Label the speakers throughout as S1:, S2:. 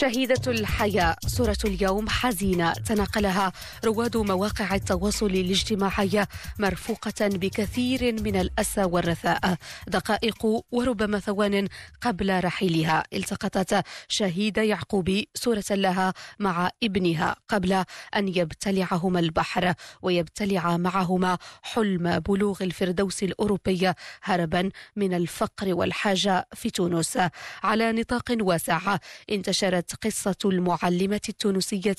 S1: شهيدة الحياة صورة اليوم حزينة تناقلها رواد مواقع التواصل الاجتماعي مرفوقة بكثير من الأسى والرثاء دقائق وربما ثوان قبل رحيلها التقطت شهيدة يعقوبي صورة لها مع ابنها قبل أن يبتلعهما البحر ويبتلع معهما حلم بلوغ الفردوس الأوروبي هربا من الفقر والحاجة في تونس على نطاق واسع انتشرت كانت قصة المعلمة التونسية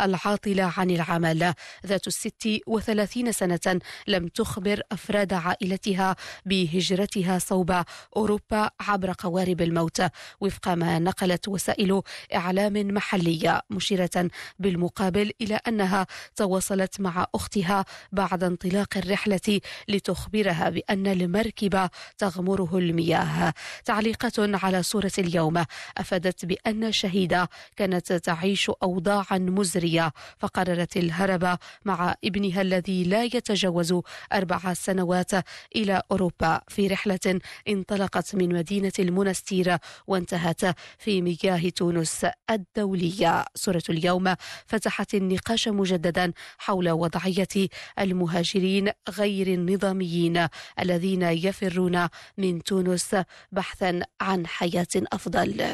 S1: العاطلة عن العمل ذات الست وثلاثين سنة لم تخبر أفراد عائلتها بهجرتها صوب أوروبا عبر قوارب الموت وفق ما نقلت وسائل إعلام محلية مشيرة بالمقابل إلى أنها تواصلت مع أختها بعد انطلاق الرحلة لتخبرها بأن المركب تغمره المياه تعليقات على صورة اليوم أفادت بأن شهيدة الوالدة كانت تعيش أوضاعا مزرية فقررت الهرب مع ابنها الذي لا يتجاوز أربع سنوات إلى أوروبا في رحلة انطلقت من مدينة المنستير وانتهت في مياه تونس الدولية سورة اليوم فتحت النقاش مجددا حول وضعية المهاجرين غير النظاميين الذين يفرون من تونس بحثا عن حياة أفضل